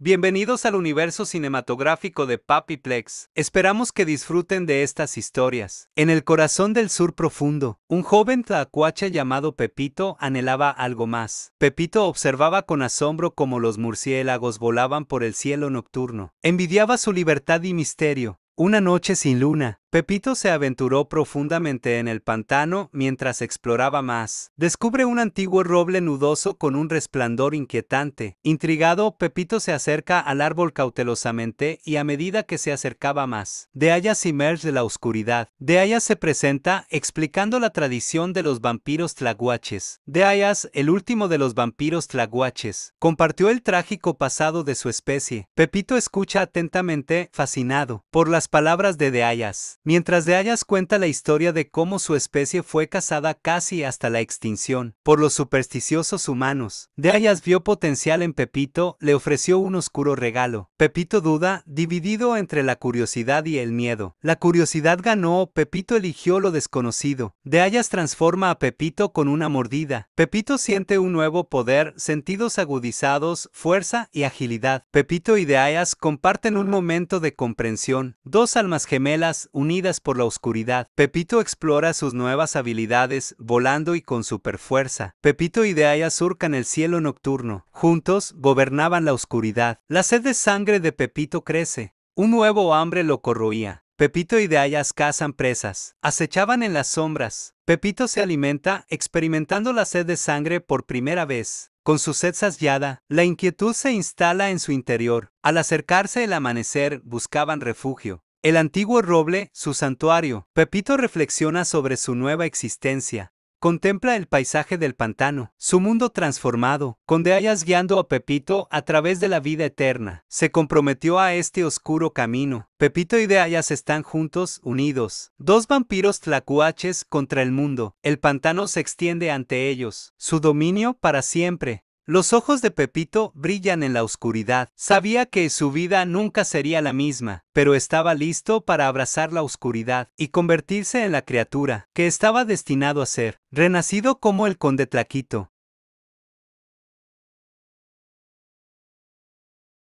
Bienvenidos al universo cinematográfico de Papiplex. Esperamos que disfruten de estas historias. En el corazón del sur profundo, un joven tlacuache llamado Pepito anhelaba algo más. Pepito observaba con asombro cómo los murciélagos volaban por el cielo nocturno. Envidiaba su libertad y misterio. Una noche sin luna, Pepito se aventuró profundamente en el pantano mientras exploraba más. Descubre un antiguo roble nudoso con un resplandor inquietante. Intrigado, Pepito se acerca al árbol cautelosamente y a medida que se acercaba más, de allá se la oscuridad. De allá se presenta explicando la tradición de los vampiros tlaguaches. De Ayas, el último de los vampiros tlaguaches, compartió el trágico pasado de su especie. Pepito escucha atentamente, fascinado, por las palabras de De Ayas. Mientras de Ayas cuenta la historia de cómo su especie fue cazada casi hasta la extinción por los supersticiosos humanos, de Ayas vio potencial en Pepito, le ofreció un oscuro regalo. Pepito duda, dividido entre la curiosidad y el miedo. La curiosidad ganó, Pepito eligió lo desconocido. De Ayas transforma a Pepito con una mordida. Pepito siente un nuevo poder, sentidos agudizados, fuerza y agilidad. Pepito y de Ayas comparten un momento de comprensión. Dos almas gemelas unidas por la oscuridad. Pepito explora sus nuevas habilidades, volando y con superfuerza. Pepito y Deaya surcan el cielo nocturno. Juntos, gobernaban la oscuridad. La sed de sangre de Pepito crece. Un nuevo hambre lo corroía. Pepito y Ayas cazan presas, acechaban en las sombras. Pepito se alimenta, experimentando la sed de sangre por primera vez. Con su sed saciada, la inquietud se instala en su interior. Al acercarse el amanecer, buscaban refugio. El antiguo roble, su santuario. Pepito reflexiona sobre su nueva existencia. Contempla el paisaje del pantano, su mundo transformado, con hayas guiando a Pepito a través de la vida eterna. Se comprometió a este oscuro camino. Pepito y Deayas están juntos, unidos. Dos vampiros tlacuaches contra el mundo. El pantano se extiende ante ellos. Su dominio para siempre. Los ojos de Pepito brillan en la oscuridad. Sabía que su vida nunca sería la misma, pero estaba listo para abrazar la oscuridad y convertirse en la criatura que estaba destinado a ser, renacido como el conde Tlaquito,